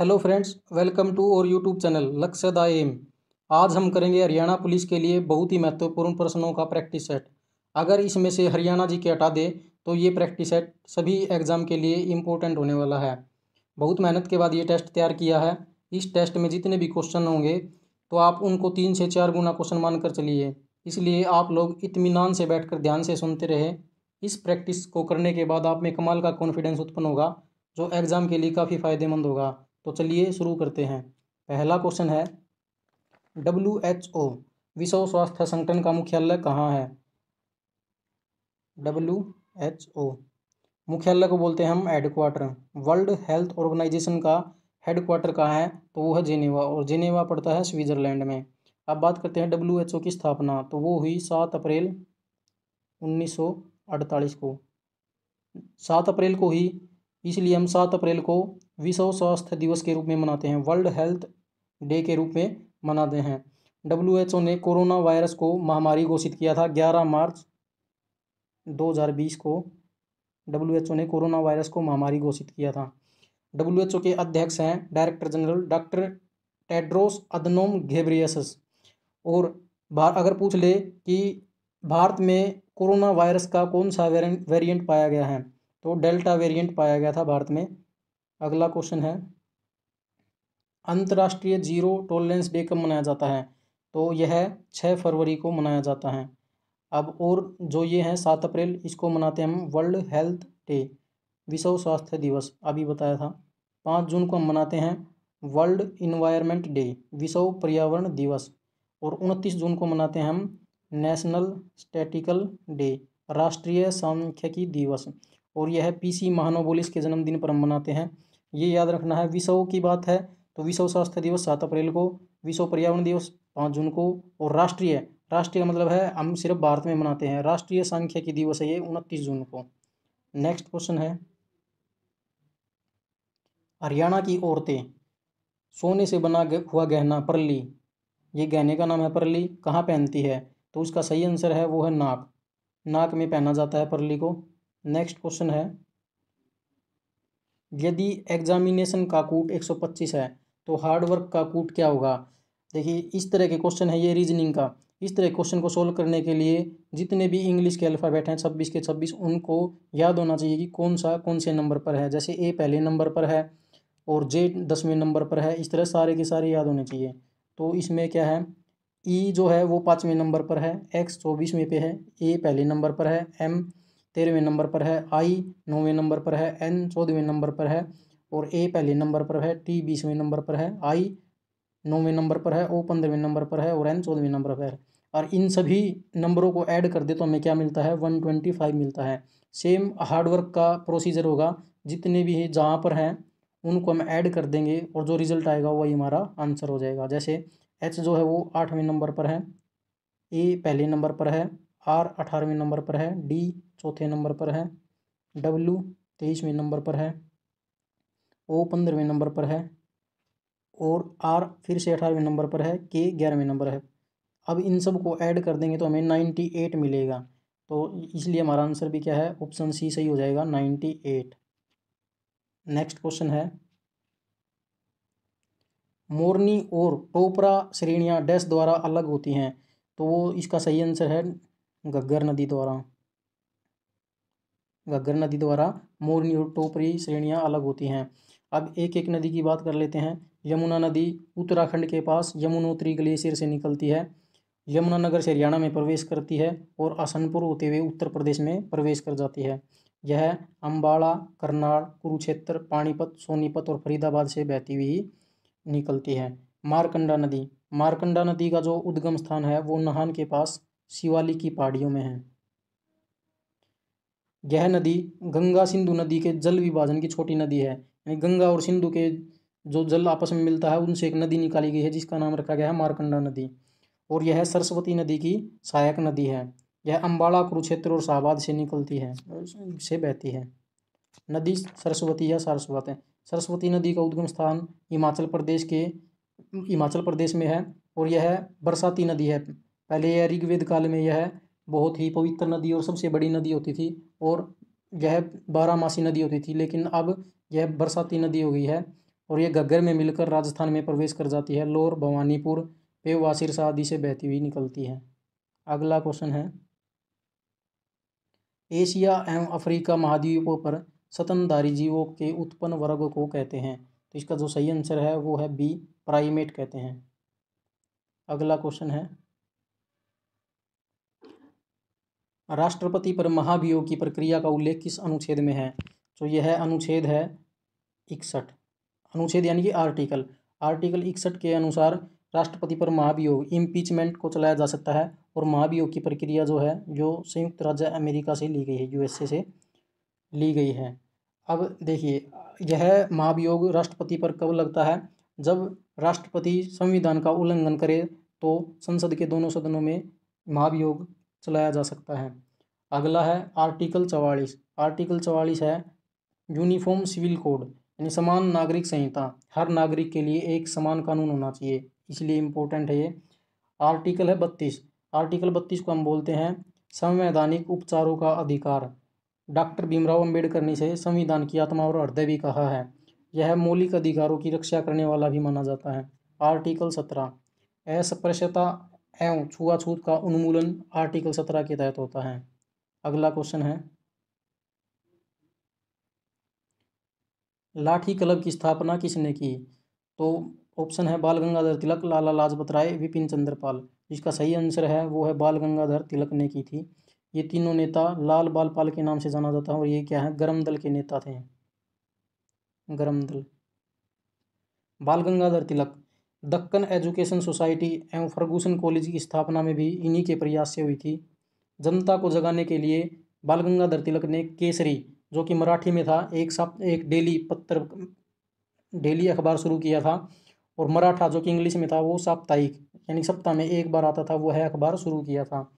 Hello friends welcome to और YouTube channel Lakshya the M आज हम करेंगे हरियाणा पुलिस के लिए बहुत ही महत्वपूर्ण प्रश्नों का प्रैक्टिस सेट अगर इसमें से हरियाणा जी के हटा दे तो ये प्रैक्टिस सेट सभी एग्ज़ाम के लिए इम्पोर्टेंट होने वाला है बहुत मेहनत के बाद ये टेस्ट तैयार किया है इस टेस्ट में जितने भी क्वेश्चन होंगे तो आप उनको तीन से चार गुना क्वेश्चन मानकर चलिए इसलिए आप लोग इतमान से बैठ ध्यान से सुनते रहे इस प्रैक्टिस को करने के बाद आप में कमाल का कॉन्फिडेंस उत्पन्न होगा जो एग्ज़ाम के लिए काफ़ी फ़ायदेमंद होगा तो चलिए शुरू करते हैं पहला क्वेश्चन है डब्ल्यू एच ओ विश्व स्वास्थ्य संगठन का मुख्यालय कहाँ है डब्ल्यू एच ओ मुख्यालय को बोलते हैं हम हेडक्वार्टर वर्ल्ड हेल्थ ऑर्गेनाइजेशन का हेडक्वार्टर कहाँ है तो वो है जेनेवा और जेनेवा पड़ता है स्विट्ज़रलैंड में अब बात करते हैं डब्ल्यू एच ओ की स्थापना तो वो हुई सात अप्रैल अड़तालीस को सात अप्रैल को ही इसलिए हम सात अप्रैल को विश्व स्वास्थ्य दिवस के रूप में मनाते हैं वर्ल्ड हेल्थ डे के रूप में मनाते हैं डब्ल्यू ने कोरोना वायरस को महामारी घोषित किया था 11 मार्च 2020 को डब्ल्यू ने कोरोना वायरस को महामारी घोषित किया था डब्ल्यू के अध्यक्ष हैं director general doctor Tedros Adhanom Ghebreyesus और अगर पूछ ले कि भारत में कोरोना वायरस का कौन सा वेरिएंट पाया गया है तो डेल्टा वेरिएंट पाया गया था भारत में अगला क्वेश्चन है अंतर्राष्ट्रीय जीरो टॉलरेंस डे कब मनाया जाता है तो यह छः फरवरी को मनाया जाता है अब और जो ये है सात अप्रैल इसको मनाते हैं हम वर्ल्ड हेल्थ डे विश्व स्वास्थ्य दिवस अभी बताया था पाँच जून को हम मनाते हैं वर्ल्ड इन्वायरमेंट डे विश्व पर्यावरण दिवस और उनतीस जून को मनाते हैं हम नेशनल स्टैटिकल डे राष्ट्रीय सांख्यिकी दिवस और यह पीसी महानोबोलिस के जन्मदिन पर हम मनाते हैं ये याद रखना है विश्व की बात है तो विश्व स्वास्थ्य दिवस सात अप्रैल को विश्व पर्यावरण दिवस पाँच जून को और राष्ट्रीय राष्ट्रीय का मतलब है हम सिर्फ भारत में मनाते हैं राष्ट्रीय सांख्यिकी दिवस है ये उनतीस जून को नेक्स्ट क्वेश्चन है हरियाणा की औरतें सोने से बना हुआ गहना परली ये गहने का नाम है परली कहाँ पहनती है तो उसका सही आंसर है वो है नाक नाक में पहना जाता है परली को नेक्स्ट क्वेश्चन है यदि एग्जामिनेशन का कूट 125 है तो हार्ड वर्क का कूट क्या होगा देखिए इस तरह के क्वेश्चन है ये रीजनिंग का इस तरह क्वेश्चन को सोल्व करने के लिए जितने भी इंग्लिश के अल्फ़ाबेट हैं छब्बीस के छब्बीस उनको याद होना चाहिए कि कौन सा कौन से नंबर पर है जैसे ए पहले नंबर पर है और जे दसवें नंबर पर है इस तरह सारे के सारे याद होने चाहिए तो इसमें क्या है ई e जो है वो पाँचवें नंबर पर है एक्स चौबीसवें पे है ए पहले नंबर पर है एम तेरहवें नंबर पर है आई नौवें नंबर पर है एन चौदहवें नंबर पर है और ए पहले नंबर पर है टी बीसवें नंबर पर है आई नौवें नंबर पर है ओ पंद्रहवें नंबर पर है और एन चौदहवें नंबर पर है और इन सभी नंबरों को ऐड कर दे तो हमें क्या मिलता है वन ट्वेंटी फाइव मिलता है सेम हार्डवर्क का प्रोसीजर होगा जितने भी हैं जहाँ पर हैं उनको हम ऐड कर देंगे और जो रिज़ल्ट आएगा वही हमारा आंसर हो जाएगा जैसे एच जो है वो आठवें नंबर पर है ए पहले नंबर पर है आर अठारहवें नंबर पर है डी चौथे नंबर पर है डब्लू तेईसवें नंबर पर है ओ पंद्रहवें नंबर पर है और आर फिर से अठारहवें नंबर पर है के ग्यारहवें नंबर है अब इन सब को ऐड कर देंगे तो हमें नाइन्टी एट मिलेगा तो इसलिए हमारा आंसर भी क्या है ऑप्शन सी सही हो जाएगा नाइन्टी एट नेक्स्ट क्वेश्चन है मोरनी और टोपरा श्रेणियाँ डैश द्वारा अलग होती हैं तो वो इसका सही आंसर है गग्गर नदी द्वारा घग्गर नदी द्वारा मोरनी और टोपरी श्रेणियाँ अलग होती हैं अब एक एक नदी की बात कर लेते हैं यमुना नदी उत्तराखंड के पास यमुनोत्री ग्लेशियर से निकलती है यमुनानगर से हरियाणा में प्रवेश करती है और आसनपुर होते हुए उत्तर प्रदेश में प्रवेश कर जाती है यह अम्बाड़ा करनाल कुरुक्षेत्र पानीपत सोनीपत और फरीदाबाद से बहती हुई निकलती है मारकंडा नदी मारकंडा नदी का जो उद्गम स्थान है वो नहान के पास शिवाली की पहाड़ियों में है यह नदी गंगा सिंधु नदी के जल विभाजन की छोटी नदी है यानी गंगा और सिंधु के जो जल आपस में मिलता है उनसे एक नदी निकाली गई है जिसका नाम रखा गया है मारकंडा नदी और यह सरस्वती नदी की सहायक नदी है यह अम्बाड़ा कुरुक्षेत्र और शाहबाद से निकलती है से बहती है नदी सरस्वती या सारस्वत है सरस्वती नदी का उद्गम स्थान हिमाचल प्रदेश के हिमाचल प्रदेश में है और यह बरसाती नदी है पहले यह ऋग्वेद काल में यह बहुत ही पवित्र नदी और सबसे बड़ी नदी होती थी और यह मासी नदी होती थी लेकिन अब यह बरसाती नदी हो गई है और यह गग्गर में मिलकर राजस्थान में प्रवेश कर जाती है लोर भवानीपुर पे सिरसा आदि से बहती हुई निकलती है अगला क्वेश्चन है एशिया एवं अफ्रीका महाद्वीपों पर सतनधारी जीवों के उत्पन्न वर्ग को कहते हैं तो इसका जो सही आंसर है वो है बी प्राइमेट कहते हैं अगला क्वेश्चन है राष्ट्रपति पर महाभियोग की प्रक्रिया का उल्लेख किस अनुच्छेद में है तो यह है अनुच्छेद है इकसठ अनुच्छेद यानी कि आर्टिकल आर्टिकल इकसठ के अनुसार राष्ट्रपति पर महाभियोग इम्पीचमेंट को चलाया जा सकता है और महाभियोग की प्रक्रिया जो है जो संयुक्त राज्य अमेरिका से ली गई है यूएसए से ली गई है अब देखिए यह महाभियोग राष्ट्रपति पर कब लगता है जब राष्ट्रपति संविधान का उल्लंघन करे तो संसद के दोनों सदनों में महाभियोग चलाया जा सकता है अगला है आर्टिकल चवालीस आर्टिकल चवालीस है यूनिफॉर्म सिविल कोड यानी समान नागरिक संहिता हर नागरिक के लिए एक समान कानून होना चाहिए इसलिए इम्पोर्टेंट है ये आर्टिकल है बत्तीस आर्टिकल बत्तीस को हम बोलते हैं संवैधानिक उपचारों का अधिकार डॉक्टर भीमराव अंबेडकर ने इसे संविधान की आत्मा और हृदय भी कहा है यह मौलिक अधिकारों की रक्षा करने वाला भी माना जाता है आर्टिकल सत्रह अस्पृश्यता एवं छुआछूत का उन्मूलन आर्टिकल सत्रह के तहत होता है अगला क्वेश्चन है लाठी क्लब की स्थापना किसने की तो ऑप्शन है बाल गंगाधर तिलक लाला लाजपत राय विपिन चंद्रपाल जिसका सही आंसर है वो है बाल गंगाधर तिलक ने की थी ये तीनों नेता लाल बाल पाल के नाम से जाना जाता है और ये क्या है गर्म दल के नेता थे गर्म दल बाल गंगाधर तिलक दक्कन एजुकेशन सोसाइटी एवं फर्गूसन कॉलेज की स्थापना में भी इन्हीं के प्रयास से हुई थी जनता को जगाने के लिए बाल गंगाधर तिलक ने केसरी जो कि मराठी में था एक साप एक डेली पत्र डेली अखबार शुरू किया था और मराठा जो कि इंग्लिश में था वो साप्ताहिक यानी सप्ताह में एक बार आता था वो है अखबार शुरू किया था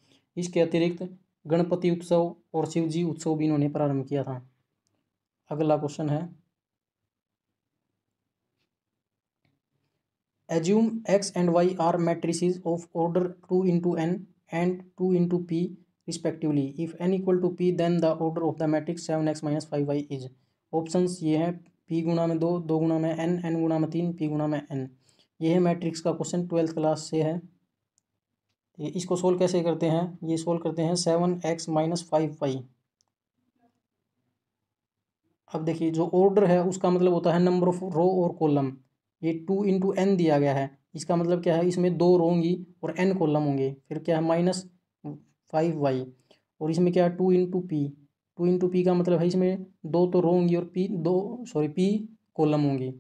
इसके अतिरिक्त गणपति उत्सव और शिवजी उत्सव भी इन्होंने प्रारंभ किया था अगला क्वेश्चन है assume x and y are matrices of order 2 into n and 2 into p respectively if n equal to p then the order of the matrix 7x minus 5y is options ये हैं p गुणा में दो दो गुणा में n n गुणा में तीन p गुणा में n ये है मैट्रिक्स का क्वेश्चन ट्वेल्थ क्लास से है इसको सोल्व कैसे करते हैं ये सोल्व करते हैं seven X minus five Y अब देखिए जो ऑर्डर है उसका मतलब होता है नंबर ऑफ रो और कॉलम ये टू इंटू एन दिया गया है इसका मतलब क्या है इसमें दो रो होंगी और एन कॉलम होंगे फिर क्या है माइनस फाइव वाई और इसमें क्या है two into P two into P का मतलब है इसमें दो तो रो होंगी और पी दो सॉरी पी कॉलम होंगी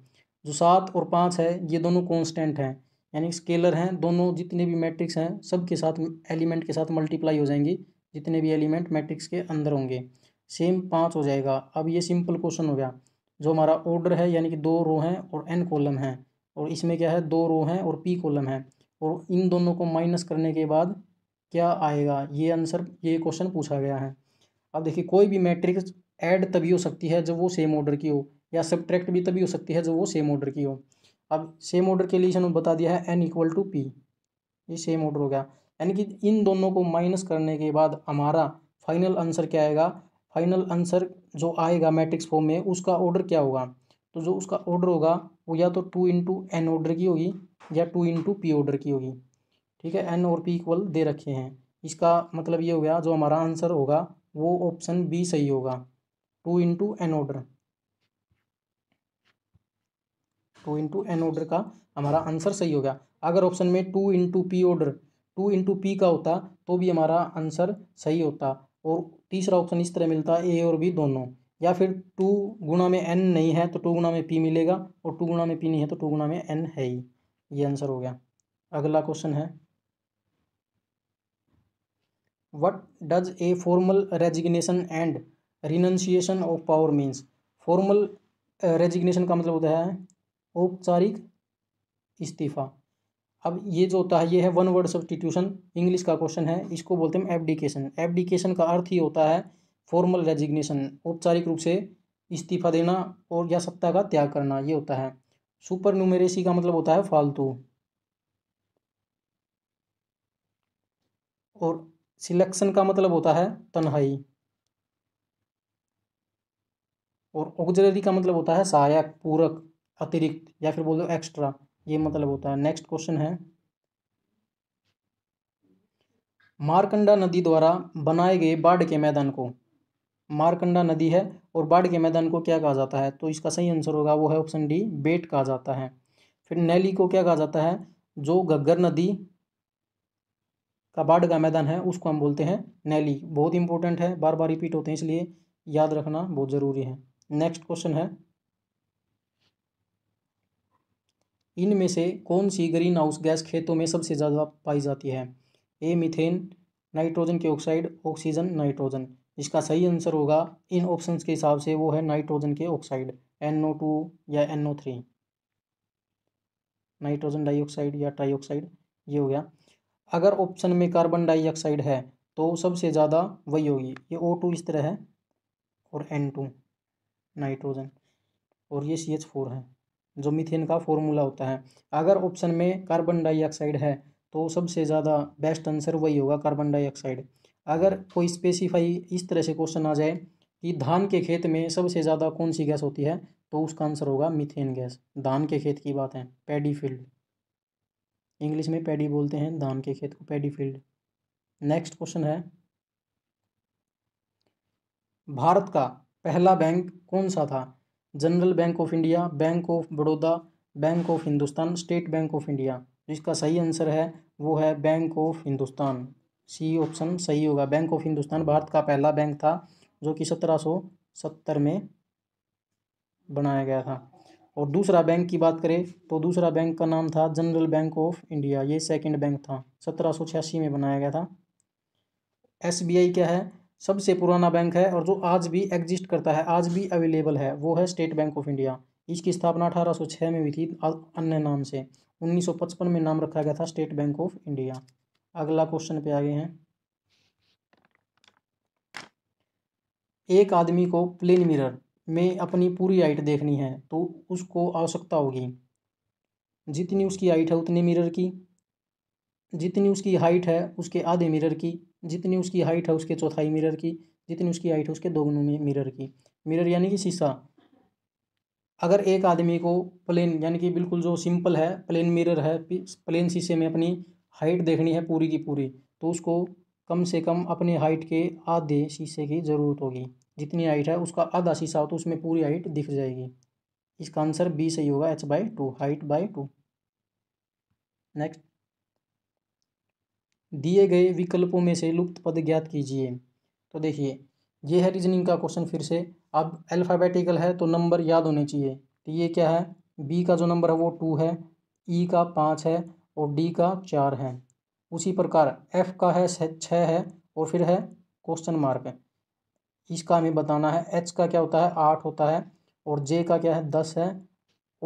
जो सात और पाँच है ये दोनों कॉन्स्टेंट हैं यानी स्केलर हैं दोनों जितने भी मैट्रिक्स हैं सब के साथ एलिमेंट के साथ मल्टीप्लाई हो जाएंगे जितने भी एलिमेंट मैट्रिक्स के अंदर होंगे सेम पाँच हो जाएगा अब ये सिंपल क्वेश्चन हो गया जो हमारा ऑर्डर है यानी कि दो रो हैं और एन कॉलम है और इसमें क्या है दो रो हैं और पी कॉलम है और इन दोनों को माइनस करने के बाद क्या आएगा ये आंसर ये क्वेश्चन पूछा गया है अब देखिए कोई भी मैट्रिक्स ऐड तभी हो सकती है जब वो सेम ऑर्डर की हो या सब्ट्रैक्ट भी तभी हो सकती है जब वो सेम ऑर्डर की हो अब सेम ऑर्डर के लिए इन्होंने बता दिया है एन इक्वल टू पी ये सेम ऑर्डर हो गया यानी कि इन दोनों को माइनस करने के बाद हमारा फाइनल आंसर क्या आएगा फाइनल आंसर जो आएगा मैट्रिक्स फॉर्म में उसका ऑर्डर क्या होगा तो जो उसका ऑर्डर होगा वो या तो टू इंटू एन ऑर्डर की होगी या टू इंटू पी ऑर्डर की होगी ठीक है एन और पी इक्वल दे रखे हैं इसका मतलब ये हो गया जो हमारा आंसर होगा वो ऑप्शन बी सही होगा two into N order two into N order का हमारा आंसर सही हो गया अगर ऑप्शन में two into P order two into P का होता तो भी हमारा आंसर सही होता और तीसरा ऑप्शन इस तरह मिलता है ए और बी दोनों या फिर टू गुणा में एन नहीं है तो टू गुणा में पी मिलेगा और टू गुणा में पी नहीं है तो टू गुणा में एन है ही ये आंसर हो गया अगला क्वेश्चन है what does a formal resignation and renunciation of power means formal resignation का मतलब होता है औपचारिक इस्तीफा अब ये जो होता है ये है वन वर्ड सब्सटीट्यूशन इंग्लिश का क्वेश्चन है इसको बोलते हैं एबडिकेशन एबडिकेशन का अर्थ ही होता है फॉर्मल रेजिग्नेशन औपचारिक रूप से इस्तीफा देना और या सत्ता का त्याग करना ये होता है सुपर न्यूमेरेसी का मतलब होता है फालतू और सिलेक्शन का मतलब होता है तन्हाई और ऑक्जरी का मतलब होता है सहायक पूरक अतिरिक्त या फिर बोल दो एक्स्ट्रा ये मतलब होता है नेक्स्ट क्वेश्चन है मारकंडा नदी द्वारा बनाए गए बाढ़ के मैदान को मारकंडा नदी है और बाढ़ के मैदान को क्या कहा जाता है तो इसका सही आंसर होगा वो है ऑप्शन डी बेट कहा जाता है फिर नैली को क्या कहा जाता है जो घग्गर नदी का बाढ़ का मैदान है उसको हम बोलते हैं नैली बहुत इंपॉर्टेंट है बार बार रिपीट होते हैं इसलिए याद रखना बहुत ज़रूरी है नेक्स्ट क्वेश्चन है इनमें से कौन सी ग्रीन हाउस गैस खेतों में सबसे ज़्यादा पाई जाती है ए मिथेन नाइट्रोजन के ऑक्साइड ऑक्सीजन नाइट्रोजन इसका सही आंसर होगा इन ऑप्शंस के हिसाब से वो है नाइट्रोजन के ऑक्साइड एन टू या एन थ्री नाइट्रोजन डाइऑक्साइड या ट्राईऑक्साइड ये हो गया अगर ऑप्शन में कार्बन डाइऑक्साइड है तो सबसे ज़्यादा वही होगी ये ओ टू इस तरह है और एन टू नाइट्रोजन और ये सी एच फोर है जो मीथेन का फॉर्मूला होता है अगर ऑप्शन में कार्बन डाइऑक्साइड है तो सबसे ज़्यादा बेस्ट आंसर वही होगा कार्बन डाइऑक्साइड अगर कोई स्पेसिफाई इस तरह से क्वेश्चन आ जाए कि धान के खेत में सबसे ज़्यादा कौन सी गैस होती है तो उसका आंसर होगा मिथेन गैस धान के खेत की बात है पैडी फील्ड इंग्लिश में पैडी बोलते हैं धान के खेत को पैडी फील्ड नेक्स्ट क्वेश्चन है भारत का पहला बैंक कौन सा था general bank of India bank of Baroda bank of Hindustan state bank of India जिसका सही आंसर है वो है bank of Hindustan C option सही होगा बैंक ऑफ हिंदुस्तान भारत का पहला बैंक था जो कि सत्रह सत्तर में बनाया गया था और दूसरा बैंक की बात करें तो दूसरा बैंक का नाम था जनरल बैंक ऑफ इंडिया ये सेकंड बैंक था सत्रह छियासी में बनाया गया था एसबीआई क्या है सबसे पुराना बैंक है और जो आज भी एग्जिस्ट करता है आज भी अवेलेबल है वो है स्टेट बैंक ऑफ इंडिया इसकी स्थापना अठारह में हुई थी अन्य नाम से 1955 में नाम रखा गया था स्टेट बैंक ऑफ इंडिया अगला क्वेश्चन पे आगे हैं एक आदमी को प्लेन मिरर में अपनी पूरी हाइट देखनी है तो उसको आवश्यकता होगी जितनी उसकी हाइट है उतने मिरर की जितनी उसकी हाइट है उसके आधे मिरर की जितनी उसकी हाइट है उसके चौथाई मिरर की जितनी उसकी हाइट है उसके दोगुनी मिरर की मिरर यानी कि शीशा अगर एक आदमी को प्लेन यानी कि बिल्कुल जो सिंपल है प्लेन मिरर है प्लेन शीशे में अपनी हाइट देखनी है पूरी की पूरी तो उसको कम से कम अपने हाइट के आधे शीशे की ज़रूरत होगी जितनी हाइट है उसका आधा शीशा हो तो उसमें पूरी हाइट दिख जाएगी इसका आंसर बी सही होगा H by two height by two next दिए गए विकल्पों में से लुप्त पद ज्ञात कीजिए तो देखिए ये है रीजनिंग का क्वेश्चन फिर से अब अल्फ़ाबेटिकल है तो नंबर याद होने चाहिए तो ये क्या है बी का जो नंबर है वो टू है ई e का पाँच है और डी का चार है उसी प्रकार एफ का है छः है और फिर है क्वेश्चन मार्क इसका हमें बताना है एच का क्या होता है आठ होता है और जे का क्या है दस है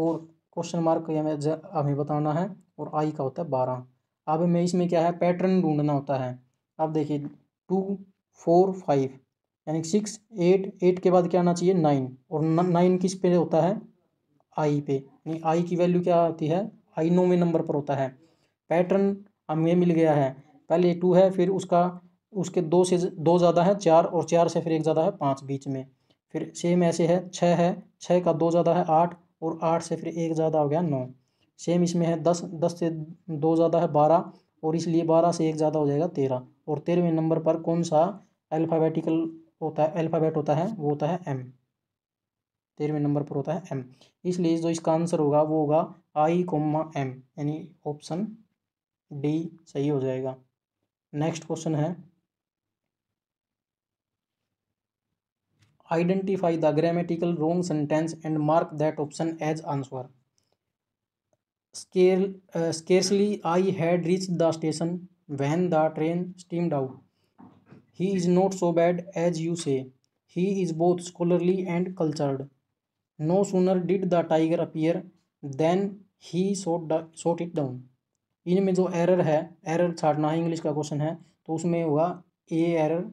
और क्वेश्चन मार्क हमें हमें बताना है और आई का होता है बारह अब हमें इसमें क्या है पैटर्न ढूंढना होता है अब देखिए टू फोर फाइव यानी सिक्स एट एट के बाद क्या आना चाहिए नाइन और नाइन किस पे होता है आई पे यानी आई की वैल्यू क्या होती है आई नौवें नंबर पर होता है पैटर्न हमें मिल गया है पहले टू है फिर उसका उसके दो से दो ज़्यादा है चार और चार से फिर एक ज़्यादा है पाँच बीच में फिर सेम ऐसे है छः है छः का दो ज़्यादा है आठ और आठ से फिर एक ज़्यादा हो गया नौ सेम इसमें है दस दस से दो ज़्यादा है बारह और इसलिए बारह से एक ज़्यादा हो जाएगा तेरह और तेरहवें नंबर पर कौन सा अल्फ़ाबेटिकल होता है अल्फ़ाबेट होता है वो होता है एम तेरहवें नंबर पर होता है एम इसलिए जो इसका आंसर होगा वो होगा आई कोमा एम यानी ऑप्शन डी सही हो जाएगा नेक्स्ट क्वेश्चन है identify the grammatical wrong sentence and mark that option as answer scare scarcely I had reach the station when the train steamed out he is not so bad as you say he is both scholarly and cultured no sooner did the tiger appear than he shot shot it down इनमें जो error है error छाटना है English का question है तो उसमें हुआ ए error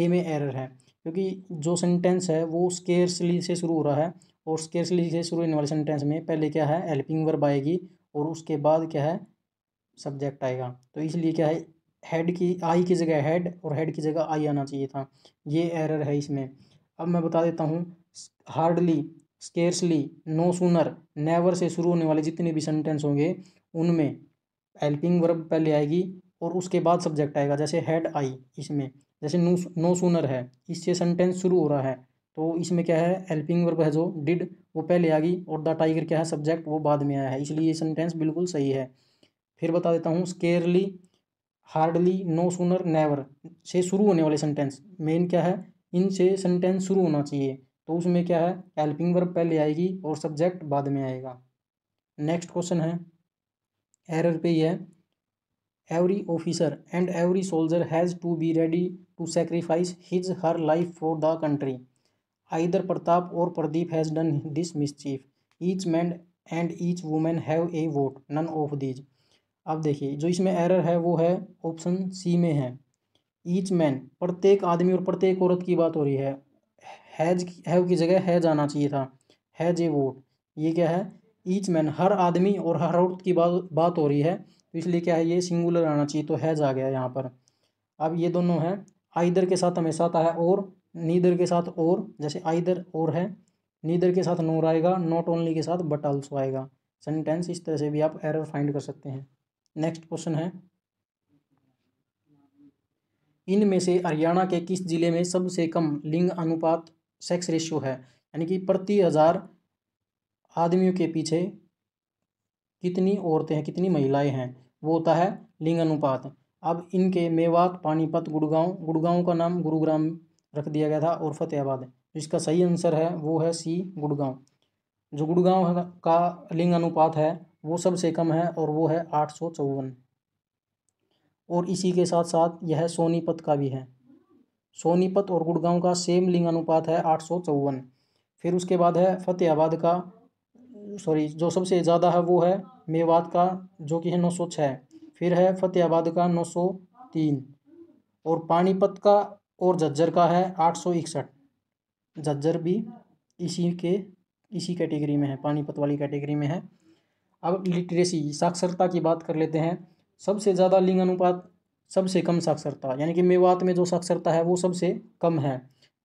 ए में एरर है क्योंकि जो सेंटेंस है वो स्केर्सली से शुरू हो रहा है और स्केर्सली से शुरू होने वाले सेंटेंस में पहले क्या है हेल्पिंग वर्ब आएगी और उसके बाद क्या है सब्जेक्ट आएगा तो इसलिए क्या है हेड की आई की जगह हेड और हेड की जगह आई आना चाहिए था ये एरर है इसमें अब मैं बता देता हूँ hardly scarcely no sooner never से शुरू होने वाले जितने भी सेंटेंस होंगे उनमें हेल्पिंग वर्ब पहले आएगी और उसके बाद सब्जेक्ट आएगा जैसे हेड आई इसमें जैसे नो नो सूनर है इससे सेंटेंस शुरू हो रहा है तो इसमें क्या है हेल्पिंग वर्ब है जो डिड वो पहले आ गई और द टाइगर क्या है सब्जेक्ट वो बाद में आया है इसलिए ये सेंटेंस बिल्कुल सही है फिर बता देता हूँ scarcely hardly no sooner never से शुरू होने वाले सेंटेंस मेन क्या है इन से सेंटेंस शुरू होना चाहिए तो उसमें क्या है हेल्पिंग वर्ब पहले आएगी और सब्जेक्ट बाद में आएगा नेक्स्ट क्वेश्चन है एरर पे ही है every officer and every soldier has to be ready to sacrifice his her life for the country Either Pratap और Pradeep has done this mischief. Each man and each women have a vote none of these अब देखिए जो इसमें error है वो है option C में है ईच मैन प्रत्येक आदमी और प्रत्येक औरत की बात हो रही है हैज हैव की जगह हैज आना चाहिए था हैज ए वोट ये क्या है ईच मैन हर आदमी और हर औरत की बात बात हो रही है तो इसलिए क्या है ये सिंगुलर आना चाहिए तो हैज आ गया यहाँ पर अब ये दोनों है आइदर के साथ हमेशा आता है और नीदर के साथ और जैसे आइदर और है नीदर के साथ नोर आएगा नॉट ओनली के साथ बट आल्सो आएगा सेंटेंस इस तरह से भी आप एरर फाइंड कर सकते हैं नेक्स्ट क्वेश्चन है इनमें से हरियाणा के किस जिले में सबसे कम लिंग अनुपात सेक्स रेशियो है यानी कि प्रति हज़ार आदमियों के पीछे कितनी औरतें हैं कितनी महिलाएं हैं वो होता है लिंग अनुपात अब इनके मेवात पानीपत गुड़गांव गुड़गांव का नाम गुरुग्राम रख दिया गया था और फतेहाबाद जिसका सही आंसर है वो है सी गुड़गांव जो गुड़गांव का लिंग अनुपात है वो सबसे कम है और वो है आठ सौ चौवन और इसी के साथ साथ यह सोनीपत का भी है सोनीपत और गुड़गांव का सेम लिंग अनुपात है आठ सौ चौवन फिर उसके बाद है फतेहाबाद का सॉरी जो सबसे ज़्यादा है वो है मेवात का जो कि है नौ सौ छः फिर है फतेहाबाद का नौ सौ तीन और पानीपत का और झज्जर का है आठ सौ इकसठ झज्जर भी इसी के इसी कैटेगरी में है पानीपत वाली कैटेगरी में है अब लिटरेसी साक्षरता की बात कर लेते हैं सबसे ज़्यादा लिंग अनुपात सबसे कम साक्षरता यानी कि मेवात में जो साक्षरता है वो सबसे कम है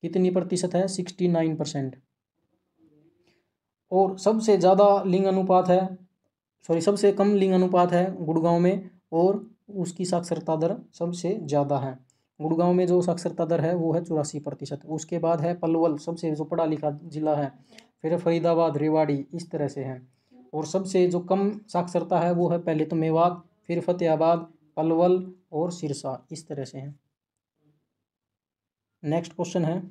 कितनी प्रतिशत है सिक्सटी नाइन परसेंट और सबसे ज़्यादा लिंग अनुपात है सॉरी सबसे कम लिंग अनुपात है गुड़गांव में और उसकी साक्षरता दर सबसे ज़्यादा है गुड़गांव में जो साक्षरता दर है वो है चौरासी प्रतिशत उसके बाद है पलवल सबसे जो पढ़ा लिखा जिला है फिर फरीदाबाद रेवाड़ी इस तरह से है और सबसे जो कम साक्षरता है वो है पहले तो मेवात फिर फतेहाबाद पलवल और सिरसा इस तरह से है नेक्स्ट क्वेश्चन है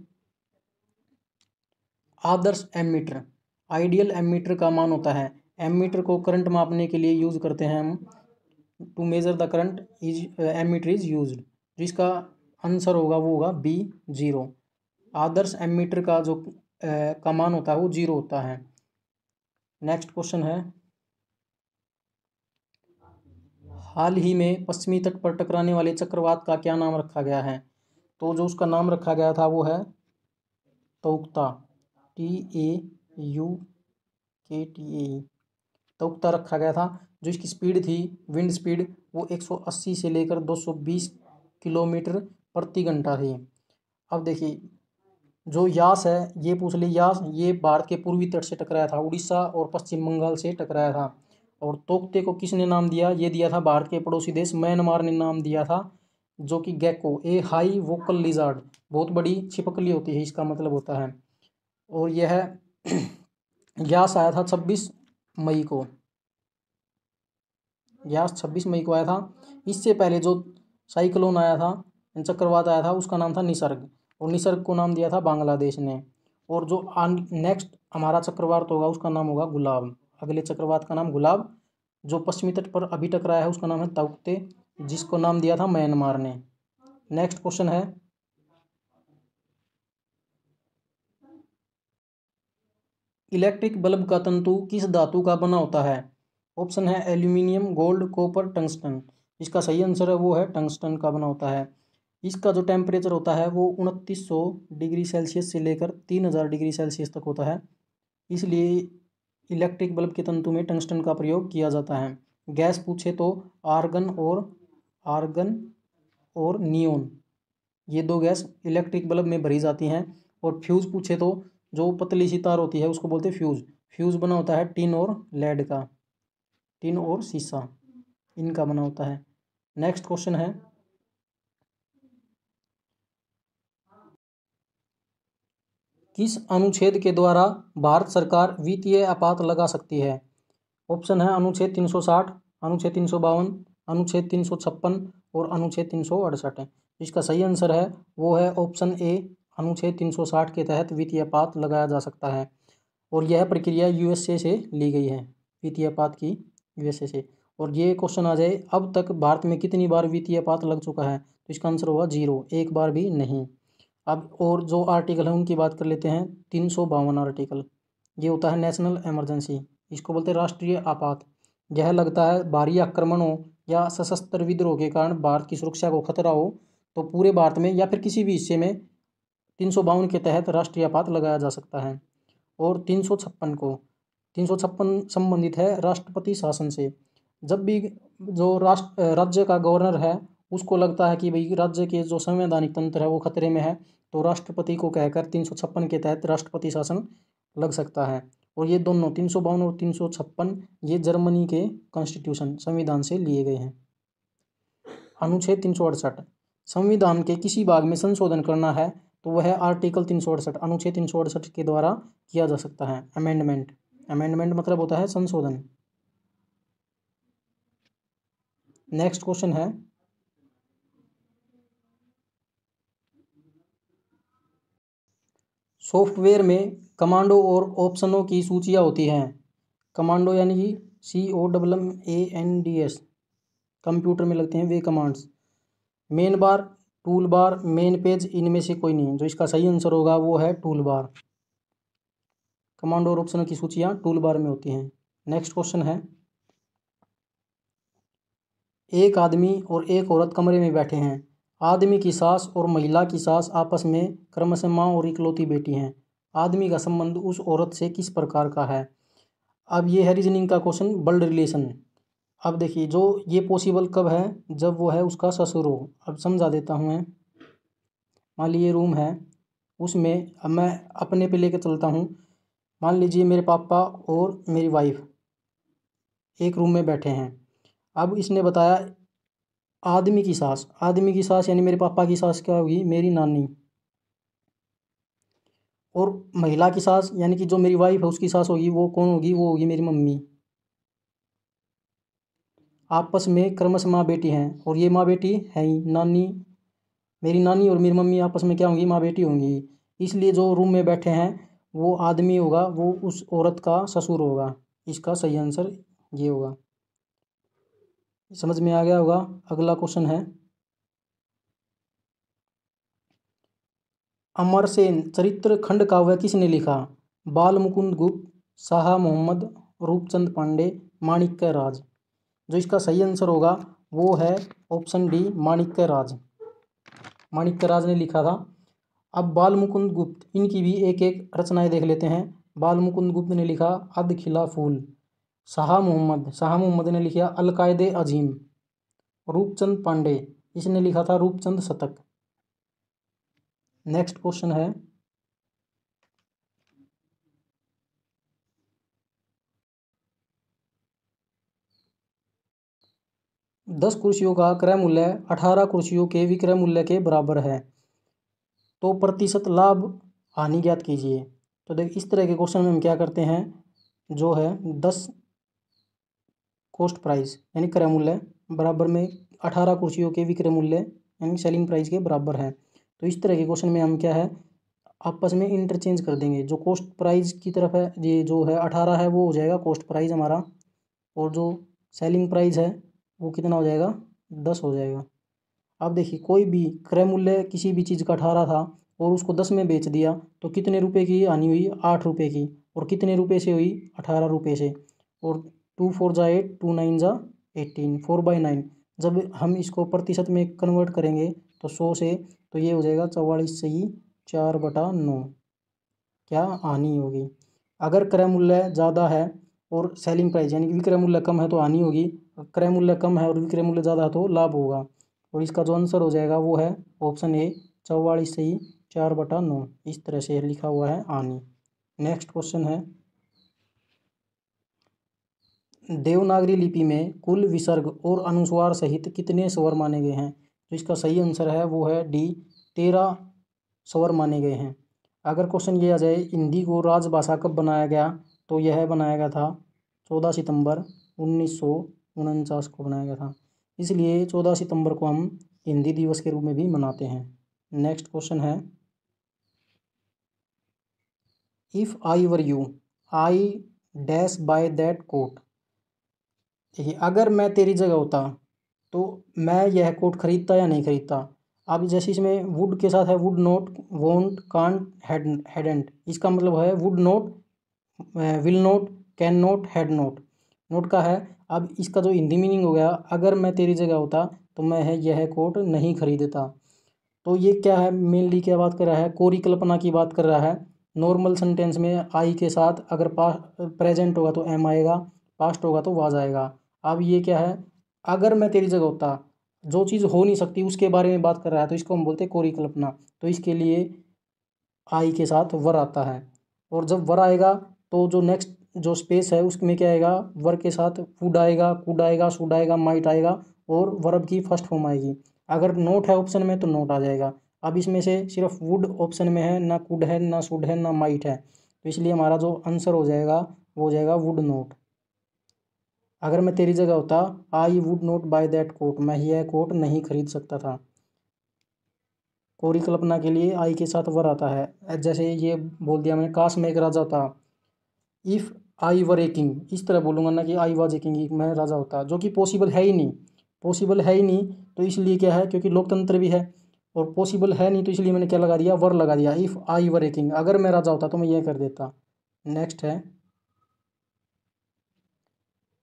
आदर्श मीटर आइडियल मीटर का मान होता है मीटर को करंट मापने के लिए यूज़ करते हैं हम to measure the current is meter is use जिसका आंसर होगा वो होगा बी जीरो आदर्श एमीटर का जो कमान होता है वो जीरो होता है नेक्स्ट क्वेश्चन है हाल ही में पश्चिमी तट पर टकराने वाले चक्रवात का क्या नाम रखा गया है तो जो उसका नाम रखा गया था वो है Tauktae T A U K T A Tauktae रखा गया था जो इसकी स्पीड थी विंड स्पीड वो 180 से लेकर 220 किलोमीटर प्रति घंटा थी अब देखिए जो यास है ये पूछ ली यास ये भारत के पूर्वी तट से टकराया था उड़ीसा और पश्चिम बंगाल से टकराया था और तोकते को किसने नाम दिया ये दिया था भारत के पड़ोसी देश म्यांमार ने नाम दिया था जो कि gecko a high vocal lizard बहुत बड़ी छिपकली होती है इसका मतलब होता है और यह यास आया था छब्बीस मई को यास छब्बीस मई को आया था इससे पहले जो साइक्लोन आया था चक्रवात आया था उसका नाम था निसर्ग और निसर्ग को नाम दिया था बांग्लादेश ने और जो नेक्स्ट हमारा चक्रवात होगा उसका नाम होगा गुलाब अगले चक्रवात का नाम गुलाब जो पश्चिमी तट पर अभी टकराया है उसका नाम है तवते जिसको नाम दिया था म्यांमार ने नेक्स्ट क्वेश्चन है इलेक्ट्रिक बल्ब का तंतु किस धातु का बना होता है ऑप्शन है एल्यूमिनियम गोल्ड कॉपर टंगस्टन इसका सही आंसर है वो है टंगस्टन का बना होता है इसका जो टेम्परेचर होता है वो उनतीस सौ डिग्री सेल्सियस से लेकर तीन हज़ार डिग्री सेल्सियस तक होता है इसलिए इलेक्ट्रिक बल्ब के तंतु में टंगस्टन का प्रयोग किया जाता है गैस पूछे तो आर्गन और आर्गन और नियोन ये दो गैस इलेक्ट्रिक बल्ब में भरी जाती हैं और फ्यूज़ पूछे तो जो पतली सी तार होती है उसको बोलते हैं फ्यूज़ फ्यूज़ बना होता है टिन और लेड का टिन और शीशा इनका बना होता है नेक्स्ट क्वेश्चन है किस अनुच्छेद के द्वारा भारत सरकार वित्तीय आपात लगा सकती है ऑप्शन है अनुच्छेद 360, अनुच्छेद तीन अनुच्छेद तीन और अनुच्छेद तीन अड़सठ इसका सही आंसर है वो है ऑप्शन ए अनुच्छेद 360 के तहत वित्तीय आपात लगाया जा सकता है और यह प्रक्रिया यूएसए से ली गई है वित्तीय आपात की यूएसए से और ये क्वेश्चन आ जाए अब तक भारत में कितनी बार वित्तीय आपात लग चुका है तो इसका आंसर होगा जीरो एक बार भी नहीं अब और जो आर्टिकल है उनकी बात कर लेते हैं तीन सौ बावन आर्टिकल ये होता है नेशनल एमरजेंसी इसको बोलते हैं राष्ट्रीय आपात यह लगता है भारी आक्रमणों या सशस्त्र विद्रोह के कारण भारत की सुरक्षा को खतरा हो तो पूरे भारत में या फिर किसी भी हिस्से में तीन सौ बावन के तहत राष्ट्रीय आपात लगाया जा सकता है और तीन सौ छप्पन को तीन सौ छप्पन संबंधित है राष्ट्रपति शासन से जब भी जो राष्ट्र राज्य का गवर्नर है उसको लगता है कि भाई राज्य के जो संवैधानिक तंत्र है वो खतरे में है तो राष्ट्रपति को कहकर तीन के तहत राष्ट्रपति शासन लग सकता है और ये दोनों तीन और तीन ये जर्मनी के कॉन्स्टिट्यूशन संविधान से लिए गए हैं अनुच्छेद तीन संविधान के किसी भाग में संशोधन करना है तो वह आर्टिकल तीन अनुच्छेद तीन के द्वारा किया जा सकता है अमेंडमेंट अमेंडमेंट मतलब होता है संशोधन नेक्स्ट क्वेश्चन है सॉफ्टवेयर में कमांडो और ऑप्शनों की सूचियाँ होती हैं कमांडो यानी कि C O double M A N D S computer में लगते हैं वे commands main bar tool bar main page इनमें से कोई नहीं जो इसका सही आंसर होगा वो है टूल बार कमांडो और ऑप्शनों की सूचियाँ टूल बार में होती हैं नेक्स्ट क्वेश्चन है एक आदमी और एक औरत कमरे में बैठे हैं आदमी की सास और महिला की सास आपस में क्रमशः माँ और इकलौती बेटी हैं आदमी का संबंध उस औरत से किस प्रकार का है अब ये है रीजनिंग का क्वेश्चन बल्ड रिलेशन अब देखिए जो ये पॉसिबल कब है जब वो है उसका ससुर हो अब समझा देता हूँ मैं मान लीजिए रूम है उसमें अब मैं अपने पे लेकर चलता हूँ मान लीजिए मेरे पापा और मेरी वाइफ एक रूम में बैठे हैं अब इसने बताया आदमी की सास आदमी की सास यानी मेरे पापा की सास क्या होगी मेरी नानी और महिला की सास यानी कि जो मेरी वाइफ है उसकी सास होगी वो कौन होगी वो होगी मेरी मम्मी आपस में क्रमश माँ बेटी हैं और ये माँ बेटी है ही नानी मेरी नानी और मेरी मम्मी आपस में क्या होंगी माँ बेटी होंगी इसलिए जो रूम में बैठे हैं वो आदमी होगा वो उस औरत का ससुर होगा इसका सही आंसर ये होगा समझ में आ गया होगा अगला क्वेश्चन है अमरसेन चरित्र खंड काव्य किसने लिखा बाल मुकुंद गुप्त शाह मोहम्मद रूपचंद पांडे माणिक्य राज जो इसका सही आंसर होगा वो है ऑप्शन डी माणिक्य राज माणिक्य राज ने लिखा था अब बाल मुकुंद गुप्त इनकी भी एक एक रचनाएं देख लेते हैं बाल मुकुंद गुप्त ने लिखा अध खिला फूल शाह मोहम्मद शाह मोहम्मद ने लिखा अलकायदे अजीम रूपचंद पांडे इसने लिखा था रूपचंद शतक नेक्स्ट क्वेश्चन है दस कुर्सियों का क्रय मूल्य अठारह कुर्सियों के विक्रय मूल्य के बराबर है तो प्रतिशत लाभ हानि ज्ञात कीजिए तो देख इस तरह के क्वेश्चन में हम क्या करते हैं जो है दस कॉस्ट प्राइस यानी क्रय मूल्य बराबर में अठारह कुर्सियों के विक्रय मूल्य यानी सेलिंग प्राइस के बराबर है तो इस तरह के क्वेश्चन में हम क्या है आपस में इंटरचेंज कर देंगे जो कॉस्ट प्राइस की तरफ है ये जो है अठारह है वो हो जाएगा कॉस्ट प्राइस हमारा और जो सेलिंग प्राइस है वो कितना हो जाएगा दस हो जाएगा अब देखिए कोई भी क्रय मूल्य किसी भी चीज़ का अठारह था और उसको दस में बेच दिया तो कितने रुपए की हानि हुई आठ रुपए की और कितने रुपए से हुई अठारह रुपए से और टू फोर ज़ा एट टू नाइन ज़ा एटीन फोर बाई नाइन जब हम इसको प्रतिशत में कन्वर्ट करेंगे तो सौ से तो ये हो जाएगा चौवालीस से ही चार बटा नौ क्या आनी होगी अगर क्रय मूल्य ज़्यादा है और सेलिंग प्राइस यानी कि विक्रय मूल्य कम है तो आनी होगी क्रय मूल्य कम है और विक्रय मूल्य ज़्यादा है तो लाभ होगा और इसका जो आंसर हो जाएगा वो है ऑप्शन ए चौवालीस से ही चार बटा नौ इस तरह से लिखा हुआ है आनी नेक्स्ट क्वेश्चन है देवनागरी लिपि में कुल विसर्ग और अनुस्वार सहित कितने स्वर माने गए हैं तो इसका सही आंसर है वो है डी तेरह स्वर माने गए हैं अगर क्वेश्चन ये आ जाए हिंदी को राजभाषा कब बनाया गया तो यह बनाया गया था चौदह सितंबर उन्नीस को बनाया गया था इसलिए चौदह सितंबर को हम हिंदी दिवस के रूप में भी मनाते हैं नेक्स्ट क्वेश्चन है if I were you I dash buy that coat देखिए अगर मैं तेरी जगह होता तो मैं यह कोट खरीदता या नहीं खरीदता अब जैसे इसमें वुड के साथ है would not won't can't had and इसका मतलब है would not will not can not had not not का है अब इसका जो हिंदी मीनिंग हो गया अगर मैं तेरी जगह होता तो मैं है यह कोट नहीं खरीदता तो ये क्या है मेनली क्या बात कर रहा है कोरी कल्पना की बात कर रहा है नॉर्मल सेंटेंस में आई के साथ अगर पास प्रेजेंट होगा तो एम आएगा पास्ट होगा तो वाज आएगा अब ये क्या है अगर मैं तेरी जगह होता जो चीज़ हो नहीं सकती उसके बारे में बात कर रहा है तो इसको हम बोलते हैं कोरी कल्पना तो इसके लिए आई के साथ वर आता है और जब वर आएगा तो जो नेक्स्ट जो स्पेस है उसमें क्या आएगा वर के साथ फूड आएगा कूड आएगा सुड आएगा माइट आएगा और वर्ब की फर्स्ट फॉर्म आएगी अगर नोट है ऑप्शन में तो नोट आ जाएगा अब इसमें से सिर्फ वुड ऑप्शन में है ना कुड है ना सुड है ना माइट है तो इसलिए हमारा जो आंसर हो जाएगा वो हो जाएगा वुड नोट अगर मैं तेरी जगह होता I would not buy that coat मैं यह कोट नहीं खरीद सकता था कोरी कल्पना के लिए आई के साथ वर आता है जैसे ये बोल दिया मैंने काश मैं एक राजा होता if I were a king इस तरह बोलूँगा ना कि आई वॉज ए किंग मैं राजा होता जो कि पॉसिबल है ही नहीं पॉसिबल है ही नहीं तो इसलिए क्या है क्योंकि लोकतंत्र भी है और पॉसिबल है नहीं तो इसलिए मैंने क्या लगा दिया वर लगा दिया if I were a king अगर मैं राजा होता तो मैं यह कर देता नेक्स्ट है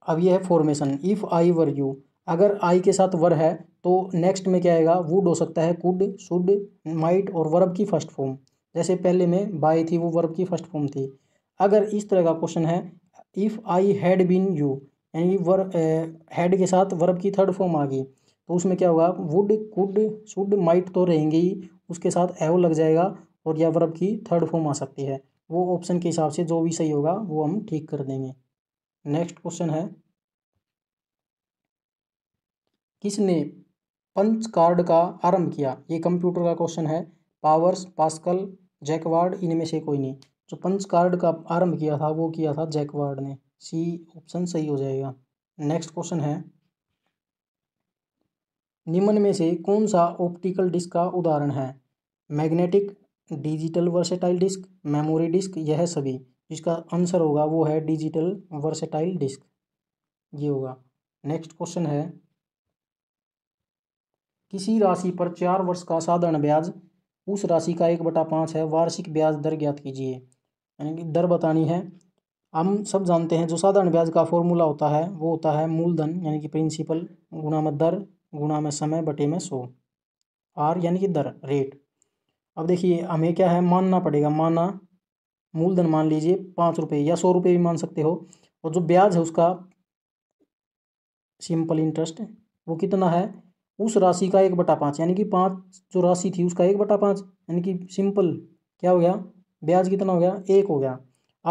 अब यह है formation if I were you अगर आई के साथ वर है तो नेक्स्ट में क्या आएगा वुड हो सकता है कुड शुड माइट और वर्ब की फर्स्ट फॉर्म जैसे पहले में बाई थी वो वर्ब की फर्स्ट फॉर्म थी अगर इस तरह का क्वेश्चन है if I had been you यानी वर हैड के साथ वर्ब की थर्ड फॉर्म आ गई तो उसमें क्या होगा वुड कुड शुड माइट तो रहेंगे ही उसके साथ एव लग जाएगा और यह वर्ब की थर्ड फॉर्म आ सकती है वो ऑप्शन के हिसाब से जो भी सही होगा वो हम ठीक कर देंगे नेक्स्ट क्वेश्चन है किसने पंच कार्ड का आरंभ किया ये कंप्यूटर का क्वेश्चन है पावर्स पास्कल जैकवार्ड इनमें से कोई नहीं जो पंच कार्ड का आरंभ किया था वो किया था जैकवार्ड ने सी ऑप्शन सही हो जाएगा नेक्स्ट क्वेश्चन है निम्न में से कौन सा ऑप्टिकल डिस्क का उदाहरण है magnetic digital versatile disk memory disk यह सभी इसका आंसर होगा वो है डिजिटल वर्सेटाइल डिस्क ये होगा नेक्स्ट क्वेश्चन है किसी राशि पर चार वर्ष का साधारण ब्याज उस राशि का एक बटा पाँच है वार्षिक ब्याज दर ज्ञात कीजिए यानी कि दर बतानी है हम सब जानते हैं जो साधारण ब्याज का फॉर्मूला होता है वो होता है मूलधन यानी कि प्रिंसिपल गुणा में दर गुणा में समय बटे में सो आर यानी कि दर रेट अब देखिए हमें क्या है मानना पड़ेगा माना मूलधन मान लीजिए पाँच रुपये या सौ रुपये भी मान सकते हो और जो ब्याज है उसका सिंपल इंटरेस्ट वो कितना है उस राशि का एक बटा पाँच यानी कि पाँच जो राशि थी उसका एक बटा पाँच यानी कि सिंपल क्या हो गया ब्याज कितना हो गया एक हो गया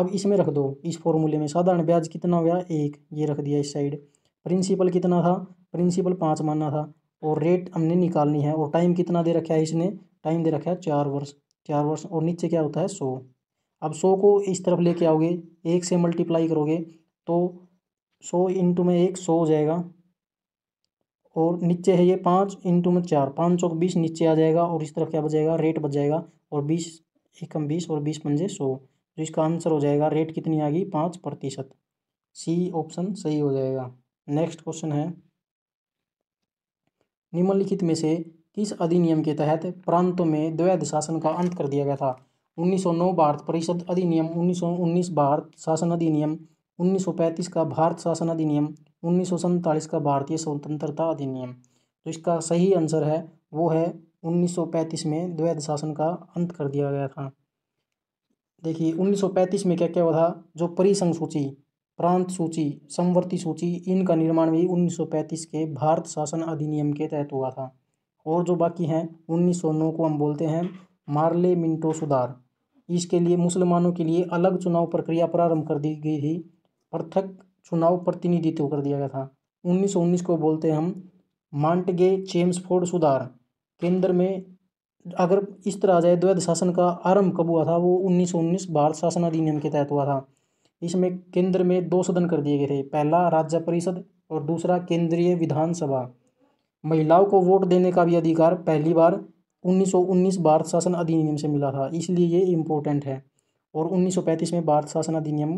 अब इसमें रख दो इस फॉर्मूले में साधारण ब्याज कितना हो गया एक ये रख दिया इस साइड प्रिंसिपल कितना था प्रिंसिपल पाँच मानना था और रेट हमने निकालनी है और टाइम कितना दे रखा है इसने टाइम दे रखा है चार वर्ष चार वर्ष और नीचे क्या होता है सौ अब सौ को इस तरफ लेके आओगे एक से मल्टीप्लाई करोगे तो सौ इंटू में एक सौ हो जाएगा और नीचे है ये पाँच इंटू में चार पाँच सौ बीस नीचे आ जाएगा और इस तरफ क्या बचेगा रेट बच जाएगा और बीस एकम बीस और बीस पंजे सौ तो इसका आंसर हो जाएगा रेट कितनी आ गई पाँच प्रतिशत सी ऑप्शन सही हो जाएगा नेक्स्ट क्वेश्चन है निम्नलिखित में से किस अधिनियम के तहत प्रांतों में द्वैध शासन का अंत कर दिया गया था 1909 भारत परिषद अधिनियम 1919 भारत शासन अधिनियम 1935 का भारत शासन अधिनियम उन्नीस का भारतीय स्वतंत्रता अधिनियम तो इसका सही आंसर है वो है 1935 में द्वैध शासन का अंत कर दिया गया था देखिए 1935 में क्या क्या हुआ था जो परिसंघ सूची प्रांत सूची समवर्ती सूची इनका निर्माण भी 1935 के भारत शासन अधिनियम के तहत हुआ था और जो बाकी हैं 1909 को हम बोलते हैं मार्ले मिंटो सुधार इसके लिए मुसलमानों के लिए अलग चुनाव प्रक्रिया प्रारंभ कर दी गई थी पृथक चुनाव प्रतिनिधित्व कर दिया गया था 1919 को बोलते हैं हम मांटगे चेम्सफोर्ड सुधार केंद्र में अगर इस तरह जाए द्वैध शासन का आरंभ कब हुआ था वो 1919 भारत शासन अधिनियम के तहत हुआ था इसमें केंद्र में दो सदन कर दिए गए थे पहला राज्य परिषद और दूसरा केंद्रीय विधानसभा महिलाओं को वोट देने का भी अधिकार पहली बार 1919 भारत शासन अधिनियम से मिला था इसलिए ये इम्पोर्टेंट है और 1935 में भारत शासन अधिनियम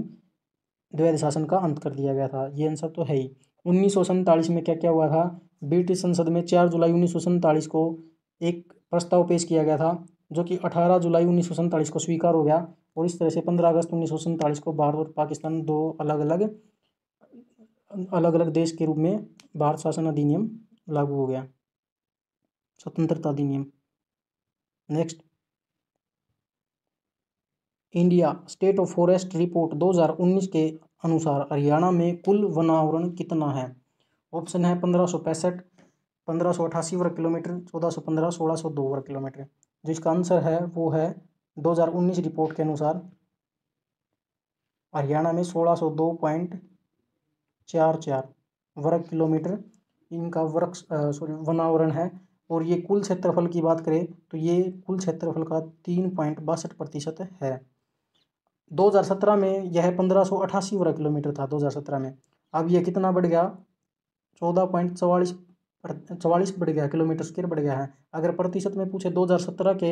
द्वैध शासन का अंत कर दिया गया था ये आंसर तो है ही उन्नीस में क्या क्या हुआ था ब्रिटिश संसद में चार जुलाई उन्नीस को एक प्रस्ताव पेश किया गया था जो कि 18 जुलाई उन्नीस को स्वीकार हो गया और इस तरह से 15 अगस्त उन्नीस को भारत और पाकिस्तान दो अलग अलग अलग अलग देश के रूप में भारत शासन अधिनियम लागू हो गया स्वतंत्रता अधिनियम next India State of Forest Report 2019 के अनुसार हरियाणा में कुल वनावरण कितना है ऑप्शन है पंद्रह सौ पैंसठ पंद्रह सौ अठासी वर्ग किलोमीटर चौदह सौ पंद्रह सोलह सौ दो वर्ग किलोमीटर जो इसका आंसर है वो है 2019 रिपोर्ट के अनुसार हरियाणा में सोलह सौ दो पॉइंट चार चार वर्ग किलोमीटर इनका वर्क सॉरी वनावरण है और ये कुल क्षेत्रफल की बात करें तो ये कुल क्षेत्रफल का तीन पॉइंट बासठ प्रतिशत है 2017 में यह पंद्रह सौ अठासी वर्ग किलोमीटर था 2017 में अब यह कितना बढ़ गया चौदह पॉइंट चवालीस चवालीस बढ़ गया किलोमीटर स्क्वेयर बढ़ गया है अगर प्रतिशत में पूछे 2017 के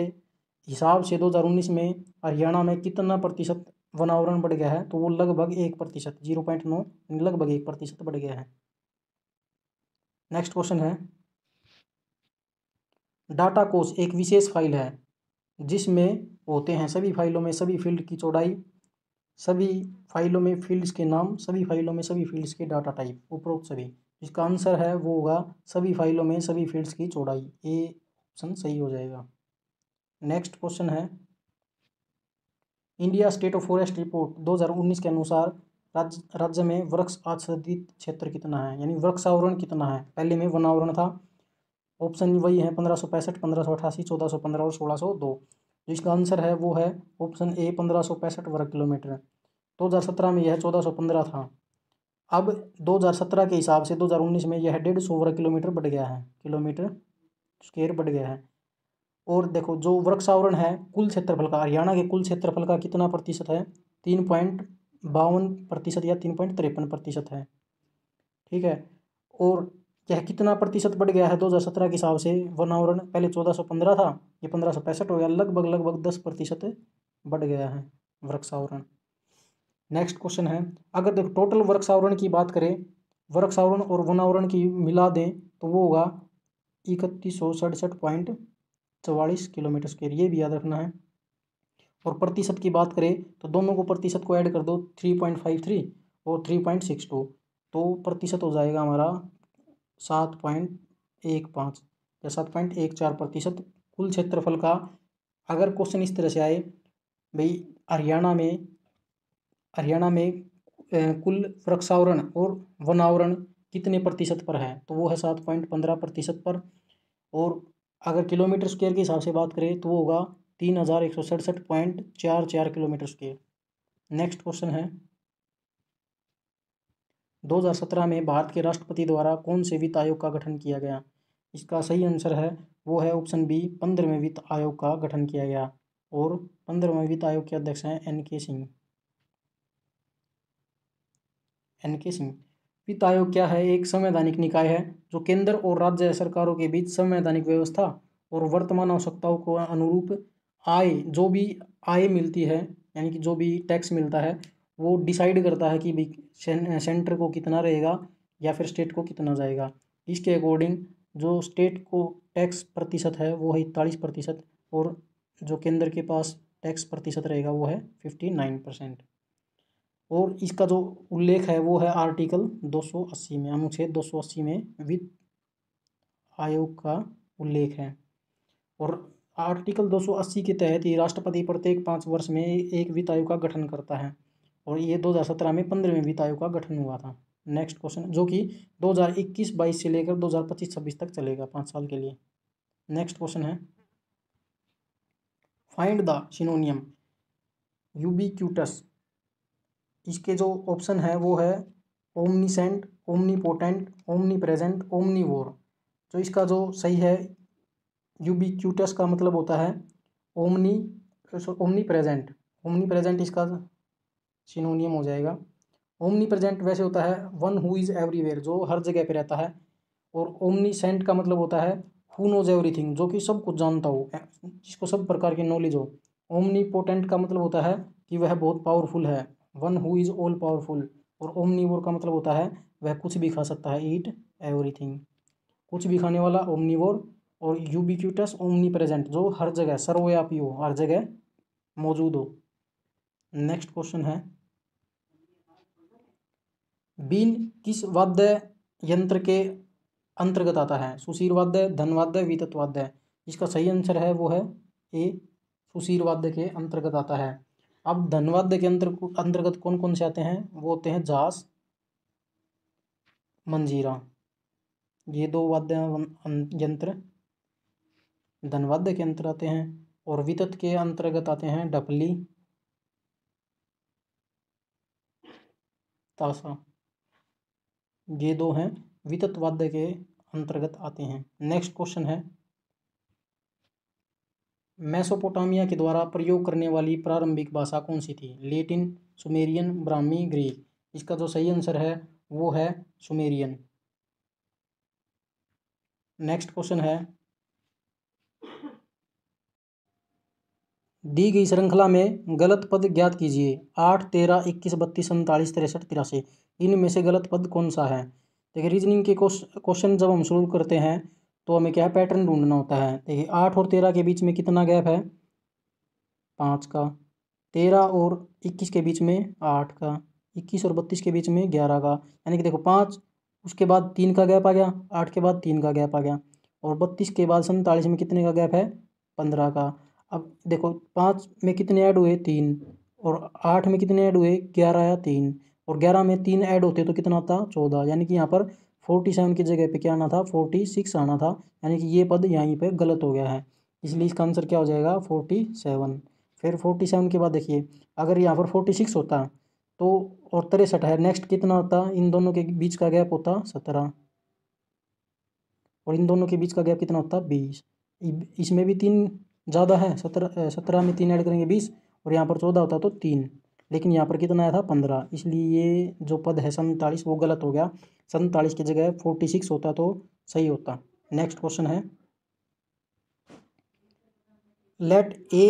हिसाब से 2019 में हरियाणा में कितना प्रतिशत वनावरण बढ़ गया है तो वो लगभग एक प्रतिशत जीरो पॉइंट नौ लगभग एक प्रतिशत बढ़ गया है नेक्स्ट क्वेश्चन है डाटा कोश एक विशेष फाइल है जिसमें होते हैं सभी फाइलों में सभी फील्ड की चौड़ाई सभी फाइलों में फील्ड्स के नाम सभी फाइलों में सभी फील्ड्स के डाटा टाइप उपरोक्त सभी जिसका आंसर है वो होगा सभी फाइलों में सभी फील्ड्स की चौड़ाई ए ऑप्शन सही हो जाएगा नेक्स्ट क्वेश्चन है India State of Forest Report 2019 के अनुसार राज्य राज्य में वृक्ष आच्छादित क्षेत्र कितना है यानी वृक्षावरण कितना है पहले में वनावरण था ऑप्शन वही है पंद्रह सौ पैंसठ पंद्रह सौ अठासी चौदह सौ पंद्रह और सोलह सौ दो जिसका इसका आंसर है वो है ऑप्शन ए पंद्रह सौ पैंसठ वर्ग किलोमीटर दो हज़ार सत्रह में यह चौदह सौ पंद्रह था अब दो हज़ार सत्रह के हिसाब से दो हज़ार उन्नीस में यह डेढ़ सौ वर्ग किलोमीटर बढ़ गया है किलोमीटर स्केयर बढ़ गया है और देखो जो वृक्षावरण है कुल क्षेत्रफल का हरियाणा के कुल क्षेत्रफल का कितना प्रतिशत है तीन पॉइंट बावन प्रतिशत या तीन पॉइंट तिरपन प्रतिशत है ठीक है और यह कितना प्रतिशत बढ़ गया है 2017 के हिसाब से वनावरण पहले 1415 था ये पंद्रह हो गया लगभग लगभग 10 प्रतिशत बढ़ गया है वृक्षावरण नेक्स्ट क्वेश्चन है अगर देखो टोटल वृक्षावरण की बात करें वृक्षावरण और वनावरण की मिला दें तो वो होगा इकतीस सौ सड़सठ पॉइंट चवालीस किलोमीटर स्क्वेयर ये भी याद रखना है और प्रतिशत की बात करें तो दोनों को प्रतिशत को ऐड कर दो थ्री पॉइंट फाइव थ्री और थ्री पॉइंट सिक्स टू तो प्रतिशत हो जाएगा हमारा सात पॉइंट एक पाँच या सात पॉइंट एक चार प्रतिशत कुल क्षेत्रफल का अगर क्वेश्चन इस तरह से आए भाई हरियाणा में हरियाणा में कुल वृक्षावरण और वनावरण कितने प्रतिशत पर है तो वो है सात पॉइंट पंद्रह प्रतिशत पर और अगर किलोमीटर स्क्वेयर के हिसाब से बात करें तो वो होगा तीन हज़ार एक सौ सड़सठ पॉइंट चार चार किलोमीटर स्क्वेयर नेक्स्ट क्वेश्चन है 2017 में भारत के राष्ट्रपति द्वारा कौन से वित्त आयोग का गठन किया गया इसका सही आंसर है वो है ऑप्शन बी पंद्रहवें वित्त आयोग का गठन किया गया और पंद्रहवें वित्त आयोग के अध्यक्ष हैं एन के सिंह एन के सिंह वित्त आयोग क्या है एक संवैधानिक निकाय है जो केंद्र और राज्य सरकारों के बीच संवैधानिक व्यवस्था और वर्तमान आवश्यकताओं को अनुरूप आय जो भी आय मिलती है यानी कि जो भी टैक्स मिलता है वो डिसाइड करता है कि भाई सेंटर को कितना रहेगा या फिर स्टेट को कितना जाएगा इसके अकॉर्डिंग जो स्टेट को टैक्स प्रतिशत है वो है इकतालीस प्रतिशत और जो केंद्र के पास टैक्स प्रतिशत रहेगा वो है फिफ्टी नाइन परसेंट और इसका जो उल्लेख है वो है आर्टिकल दो सौ अस्सी में अनुच्छेद दो सौ अस्सी में वित्त आयोग का उल्लेख है और आर्टिकल दो सौ अस्सी के तहत ही राष्ट्रपति प्रत्येक पाँच वर्ष में एक वित्त आयोग का गठन करता है और ये 2017 में पंद्रहवें वित्त आयोग का गठन हुआ था नेक्स्ट क्वेश्चन जो कि 2021-22 से लेकर 2025-26 तक चलेगा पाँच साल के लिए नेक्स्ट क्वेश्चन है फाइंड द सिनोनियम यूबिक्यूटस इसके जो ऑप्शन है वो है omniscient omnipotent omnipresent omnivore तो इसका जो सही है यूबिक्यूटस का मतलब होता है omni omnipresent omnipresent इसका सिनोनियम हो जाएगा ओमनी प्रजेंट वैसे होता है वन हु इज़ एवरीवेयर जो हर जगह पे रहता है और ओमनी सेंट का मतलब होता है हु नोज एवरीथिंग जो कि सब कुछ जानता हो जिसको सब प्रकार की नॉलेज हो ओमनी पोटेंट का मतलब होता है कि वह बहुत पावरफुल है one who is all powerful और ओमनी वोर का मतलब होता है वह कुछ भी खा सकता है ईट एवरीथिंग कुछ भी खाने वाला ओमनी वोर और यूबिक्यूटस ओमनी प्रेजेंट जो हर जगह सर्वव्यापी हो हर जगह मौजूद हो नेक्स्ट क्वेश्चन है बीन किस वाद्य यंत्र के अंतर्गत आता है सुशीर वाद्य धनवाद्य वितत वाद्य इसका सही आंसर है वो है ए सुशीर वाद्य के अंतर्गत आता है अब धनवाद्य के अंतर अंतर्गत कौन कौन से आते हैं वो होते हैं जास मंजीरा ये दो वाद्य अं, अं, यंत्र धनवाद्य के अंतर आते हैं और वितत के अंतर्गत आते हैं डपली ताशा ये दो हैं वितत्वाध्याय के अंतर्गत आते हैं नेक्स्ट क्वेश्चन है मेसोपोटामिया के द्वारा प्रयोग करने वाली प्रारंभिक भाषा कौन सी थी लेटिन सुमेरियन ब्राह्मी ग्रीक इसका जो सही आंसर है वो है सुमेरियन नेक्स्ट क्वेश्चन है दी गई श्रृंखला में गलत पद ज्ञात कीजिए आठ तेरह इक्कीस बत्तीस सैंतालीस तिरसठ तिरासी इनमें से गलत पद कौन सा है देखिए रीजनिंग के क्वेश्चन जब हम शुरू करते हैं तो हमें क्या है पैटर्न ढूंढना होता है देखिए आठ और तेरह के बीच में कितना गैप है पाँच का तेरह और इक्कीस के बीच में आठ का इक्कीस और बत्तीस के बीच में ग्यारह का यानी कि देखो पाँच उसके बाद तीन का गैप आ गया आठ के बाद तीन का गैप आ गया और बत्तीस के बाद सैंतालीस में कितने का गैप है पंद्रह का अब देखो पाँच में कितने ऐड हुए तीन और आठ में कितने ऐड हुए ग्यारह या तीन और ग्यारह में तीन ऐड होते तो कितना आता चौदह यानी कि यहाँ पर फोर्टी सेवन की जगह पे क्या आना था फोर्टी सिक्स आना था यानी कि ये पद यहीं पे गलत हो गया है इसलिए इसका आंसर क्या हो जाएगा फोर्टी सेवन फिर फोर्टी सेवन के बाद देखिए अगर यहाँ पर फोर्टी सिक्स होता तो और तिरसठ है नेक्स्ट कितना होता इन दोनों के बीच का गैप होता सत्रह और इन दोनों के बीच का गैप कितना होता बीस इसमें भी तीन ज़्यादा है सत्रह सत्रह में तीन ऐड करेंगे बीस और यहाँ पर चौदह होता तो तीन लेकिन यहाँ पर कितना आया था पंद्रह इसलिए जो पद है सन्तालीस वो गलत हो गया सन्तालीस की जगह फोर्टी सिक्स होता तो सही होता नेक्स्ट क्वेश्चन है लेट ए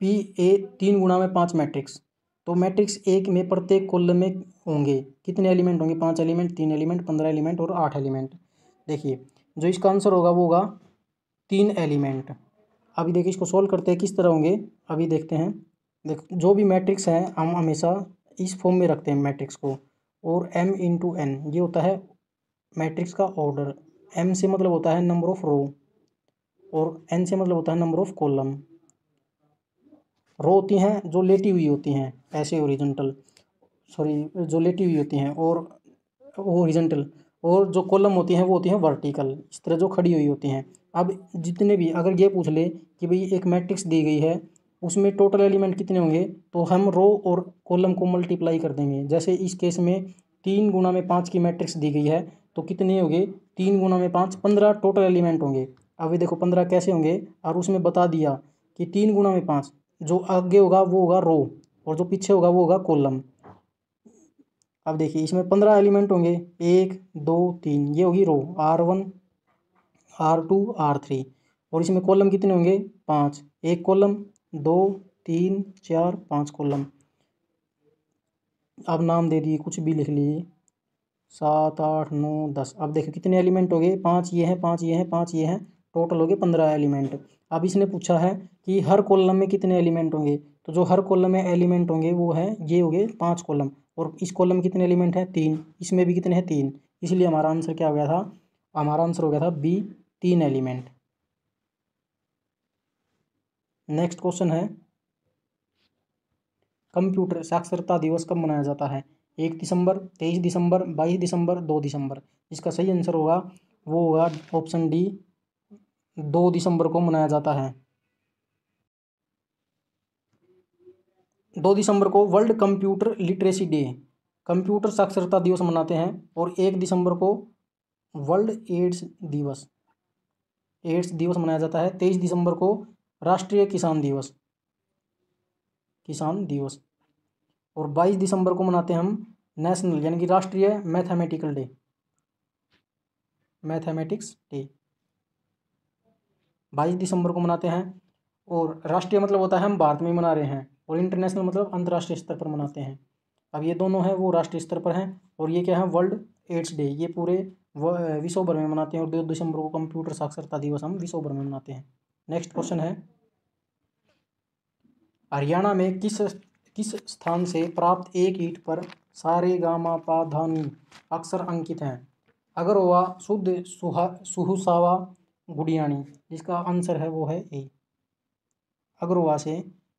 पी ए तीन गुणा में पाँच मैट्रिक्स तो मैट्रिक्स एक में प्रत्येक कुल में होंगे कितने एलिमेंट होंगे पाँच एलिमेंट तीन एलिमेंट पंद्रह एलिमेंट और आठ एलिमेंट देखिए जो इसका आंसर होगा वो होगा तीन एलिमेंट अभी देखिए इसको सोल्व करते हैं किस तरह होंगे अभी देखते हैं देख जो भी मैट्रिक्स है हम हमेशा इस फॉर्म में रखते हैं मैट्रिक्स को और एम इंटू एन ये होता है मैट्रिक्स का ऑर्डर एम से मतलब होता है नंबर ऑफ़ रो और एन से मतलब होता है नंबर ऑफ़ कॉलम रो होती हैं जो लेटी हुई होती हैं ऐसे ओरिजेंटल सॉरी जो लेटी हुई होती हैं और ओरिजेंटल और जो कॉलम होती हैं वो होती हैं वर्टिकल इस तरह जो खड़ी हुई होती हैं अब जितने भी अगर ये पूछ ले कि भाई एक मैट्रिक्स दी गई है उसमें टोटल एलिमेंट कितने होंगे तो हम रो और कॉलम को मल्टीप्लाई कर देंगे जैसे इस केस में तीन गुना में पाँच की मैट्रिक्स दी गई है तो कितने होंगे तीन गुना में पाँच पंद्रह टोटल एलिमेंट होंगे अब ये देखो पंद्रह कैसे होंगे और उसमें बता दिया कि तीन गुना में पाँच जो आगे होगा वो होगा रो और जो पीछे होगा वो होगा कॉलम अब देखिए इसमें पंद्रह एलिमेंट होंगे एक दो तीन ये होगी row R one R two R three और इसमें कॉलम कितने होंगे पाँच एक कॉलम दो तीन चार पाँच कॉलम अब नाम दे दिए कुछ भी लिख लीजिए सात आठ नौ दस अब देखिए कितने एलिमेंट हो गए पाँच ये हैं पाँच ये हैं पाँच ये हैं टोटल हो गए पंद्रह एलिमेंट अब इसने पूछा है कि हर कॉलम में कितने एलिमेंट होंगे तो जो हर कॉलम में एलिमेंट होंगे वो है ये हो गए पाँच कॉलम और इस कॉलम में कितने एलिमेंट हैं तीन इसमें भी कितने हैं तीन इसलिए हमारा आंसर क्या हो गया था हमारा आंसर हो गया था बी तीन एलिमेंट नेक्स्ट क्वेश्चन है कंप्यूटर साक्षरता दिवस कब मनाया जाता है एक दिसंबर तेईस दिसंबर बाईस दिसंबर दो दिसंबर इसका सही आंसर होगा वो होगा ऑप्शन डी दो दिसंबर को मनाया जाता है दो दिसंबर को world computer literacy day computer साक्षरता दिवस मनाते हैं और एक दिसंबर को वर्ल्ड एड्स दिवस एड्स दिवस मनाया जाता है तेईस दिसंबर को राष्ट्रीय किसान दिवस किसान दिवस और बाईस दिसंबर को मनाते हैं हम नेशनल यानी कि राष्ट्रीय मैथमेटिकल डे मैथमेटिक्स डे बाईस दिसंबर को मनाते हैं और राष्ट्रीय मतलब होता है हम भारत में मना रहे हैं और इंटरनेशनल मतलब अंतर्राष्ट्रीय स्तर पर मनाते हैं अब ये दोनों हैं वो राष्ट्रीय स्तर पर हैं और ये क्या है वर्ल्ड एड्स डे ये पूरे विश्व भर में मनाते हैं और दो दिसंबर को कंप्यूटर साक्षरता दिवस हम विश्व भर में मनाते हैं नेक्स्ट क्वेश्चन है हरियाणा में किस किस स्थान से प्राप्त एक ईट पर सारे गामा पा अक्सर अंकित हैं अगरवा शुद्ध सुहा सुहुसावा गुड़ियाणी जिसका आंसर है वो है ए अगरवा से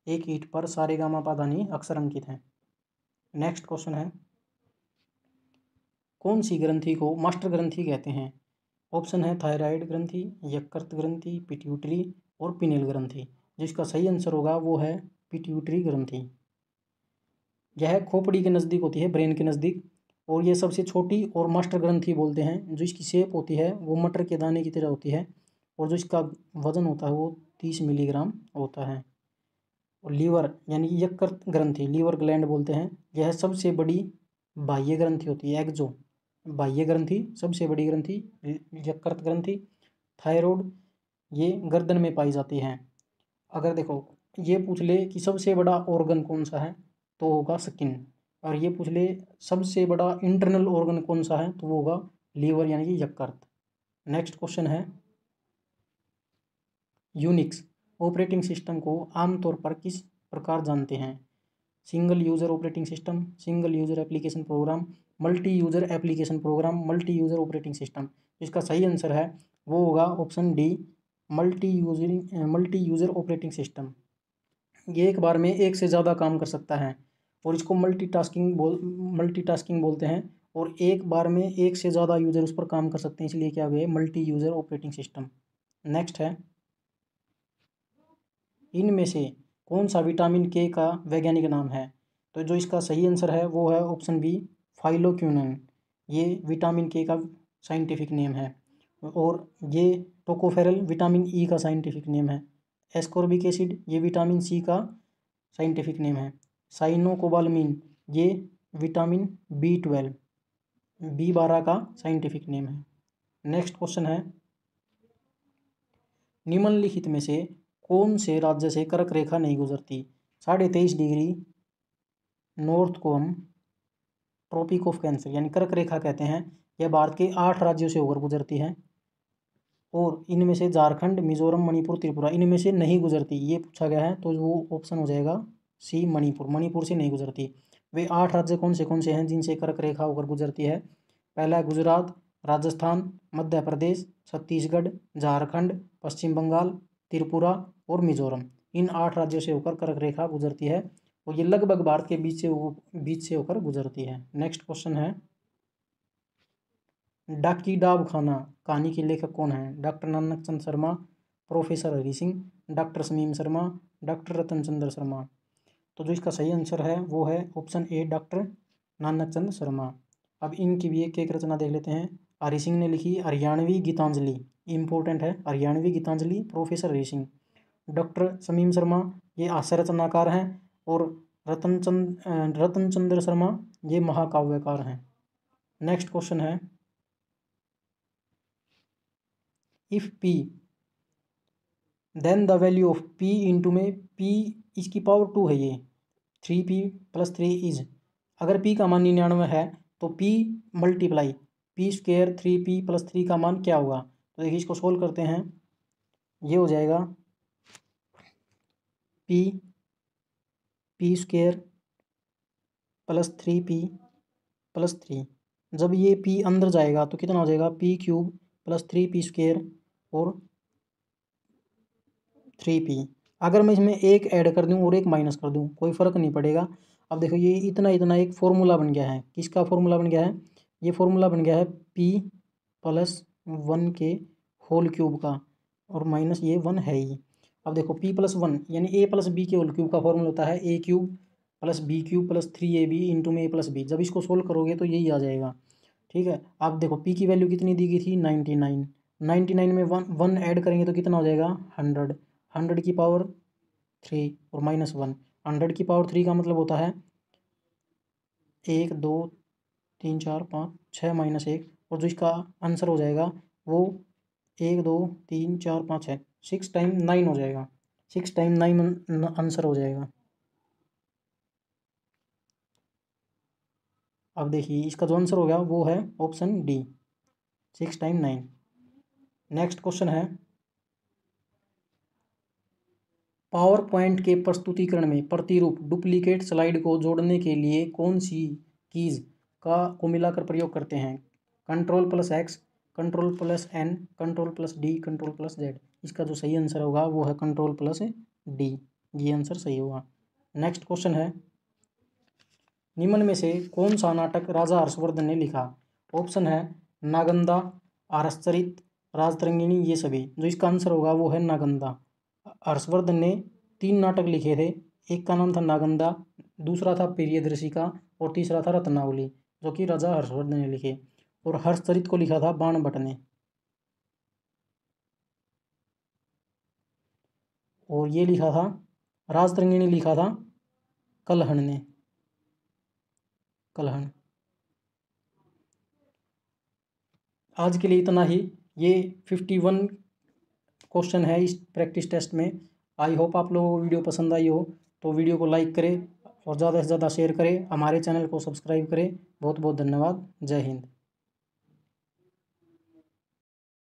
एक ईट पर सारे गामा पाधानी अक्सर अंकित हैं नेक्स्ट क्वेश्चन है कौन सी ग्रंथि को मास्टर ग्रंथि कहते हैं ऑप्शन है थायराइड ग्रंथि यकृत ग्रंथि पिट्यूटरी और पिनिल ग्रंथि जिसका सही आंसर होगा वो है पिट्यूटरी ग्रंथि यह खोपड़ी के नज़दीक होती है ब्रेन के नज़दीक और यह सबसे छोटी और मास्टर ग्रंथि बोलते हैं जो इसकी शेप होती है वो मटर के दाने की तरह होती है और जो इसका वज़न होता है वो तीस मिलीग्राम होता है और लीवर यानी यकृत ग्रंथि लीवर ग्लैंड बोलते हैं यह सबसे बड़ी बाह्य ग्रंथि होती है एक्जो बाह्य ग्रंथि सबसे बड़ी ग्रंथि यकृत ग्रंथि थायरॉयड ये गर्दन में पाई जाती है अगर देखो ये पूछ ले कि सबसे बड़ा ऑर्गन कौन सा है तो होगा स्किन और ये पूछ ले सबसे बड़ा इंटरनल ऑर्गन कौन सा है तो वो होगा लीवर यानी कि यकृत नेक्स्ट क्वेश्चन है यूनिक्स ऑपरेटिंग सिस्टम को आमतौर पर किस प्रकार जानते हैं single user operating system single user application program multi user application program multi user operating system इसका सही आंसर है वो होगा option D multi user multi user operating system ये एक बार में एक से ज़्यादा काम कर सकता है और इसको मल्टीटास्किंग बोल मल्टीटास्किंग बोलते हैं और एक बार में एक से ज़्यादा यूज़र उस पर काम कर सकते हैं इसलिए क्या हुए multi user operating system next है इनमें से कौन सा विटामिन के का वैज्ञानिक नाम है तो जो इसका सही आंसर है वो है ऑप्शन बी फाइलोक्यूनन ये विटामिन के का साइंटिफिक नेम है और ये टोकोफेरल विटामिन ई e का साइंटिफिक नेम है एस्कोर्बिक एसिड ये विटामिन सी का साइंटिफिक नेम है साइनोकोबालमिन ये विटामिन बी ट्वेल्व बी बारह का साइंटिफिक नेम है नेक्स्ट क्वेश्चन है निम्नलिखित में से कौन से राज्य से कर्क रेखा नहीं गुजरती साढ़े तेईस डिग्री नॉर्थ को हम ट्रॉपिक ऑफ कैंसर यानी कर्क रेखा कहते हैं यह भारत के आठ राज्यों से होकर गुजरती है और इनमें से झारखंड मिजोरम मणिपुर त्रिपुरा इनमें से नहीं गुजरती ये पूछा गया है तो वो ऑप्शन हो जाएगा सी मणिपुर मणिपुर से नहीं गुजरती वे आठ राज्य कौन से कौन से हैं जिनसे कर्क रेखा होकर गुजरती है पहला है गुजरात राजस्थान मध्य प्रदेश छत्तीसगढ़ झारखंड पश्चिम बंगाल त्रिपुरा और मिजोरम इन आठ राज्यों से होकर कर्क रेखा गुजरती है और ये लगभग भारत के बीच से बीच से होकर गुजरती है नेक्स्ट क्वेश्चन है डाकी डाब खाना कहानी के लेखक कौन है doctor Nanak Chand Sharma professor Hari Singh doctor Shamim Sharma doctor Ratan Chandra Sharma तो जो इसका सही आंसर है वो है option A doctor Nanak Chand Sharma अब इनकी भी एक एक रचना देख लेते हैं हरी सिंह ने लिखी हरियाणवी गीतांजलि इम्पोर्टेंट है हरियाणवी गीतांजलि प्रोफेसर हरी सिंह डॉक्टर समीम शर्मा ये हास्य रचनाकार हैं और रतन चंद रतन चंद्र शर्मा ये महाकाव्यकार हैं नेक्स्ट क्वेश्चन है if P then the value of P into में पी इसकी पावर टू है ये three P plus three is अगर पी का मान निन्यानवे है तो P multiply P square three P plus three का मान क्या होगा तो देखिए इसको सोल्व करते हैं ये हो जाएगा P P square plus three P plus three जब ये पी अंदर जाएगा तो कितना हो जाएगा P cube plus three P square और थ्री पी अगर मैं इसमें एक ऐड कर दूं और एक माइनस कर दूं कोई फ़र्क नहीं पड़ेगा अब देखो ये इतना इतना एक फॉर्मूला बन गया है किसका फॉर्मूला बन गया है ये फॉर्मूला बन गया है पी प्लस वन के होल क्यूब का और माइनस ये वन है ही अब देखो पी प्लस वन यानी ए प्लस बी के होल क्यूब का फॉर्मूला होता है A cube plus B cube plus three A B into में ए प्लस बी जब इसको सोल्व करोगे तो यही आ जाएगा ठीक है आप देखो पी की वैल्यू कितनी दी गई थी नाइन्टी नाइन नाइन्टी नाइन में वन वन ऐड करेंगे तो कितना हो जाएगा हंड्रेड हंड्रेड की पावर थ्री और माइनस वन हंड्रेड की पावर थ्री का मतलब होता है एक दो तीन चार पाँच छः माइनस एक और जो इसका आंसर हो जाएगा वो एक दो तीन चार पाँच है सिक्स टाइम नाइन हो जाएगा सिक्स टाइम नाइन आंसर हो जाएगा अब देखिए इसका जो आंसर हो गया वो है option D six time nine next question है पावर पॉइंट के प्रस्तुतिकरण में प्रतिरूप डुप्लीकेट स्लाइड को जोड़ने के लिए कौन सी कीज़ का को मिलाकर प्रयोग करते हैं control plus X control plus N control plus D control plus Z इसका जो सही आंसर होगा वो है कंट्रोल प्लस डी ये आंसर सही होगा नेक्स्ट क्वेश्चन है निम्न में से कौन सा नाटक राजा हर्षवर्धन ने लिखा ऑप्शन है नागंदा आरश्चरित राजतरंगिणी ये सभी जो इसका आंसर होगा वो है नागंदा हर्षवर्धन ने तीन नाटक लिखे थे एक का नाम था नागंदा दूसरा था प्रियदर्शिका और तीसरा था रत्नावली जो कि राजा हर्षवर्धन ने लिखे और हर्षचरित को लिखा था बाण भट्ट ने और ये लिखा था राजतरंगिणी लिखा था कलहन ने कलहन आज के लिए इतना ही ये फिफ्टी वन क्वेश्चन है इस प्रैक्टिस टेस्ट में आई होप आप लोगों को वीडियो पसंद आई हो तो वीडियो को लाइक करें और ज़्यादा से ज़्यादा शेयर करें हमारे चैनल को सब्सक्राइब करें बहुत बहुत धन्यवाद जय हिंद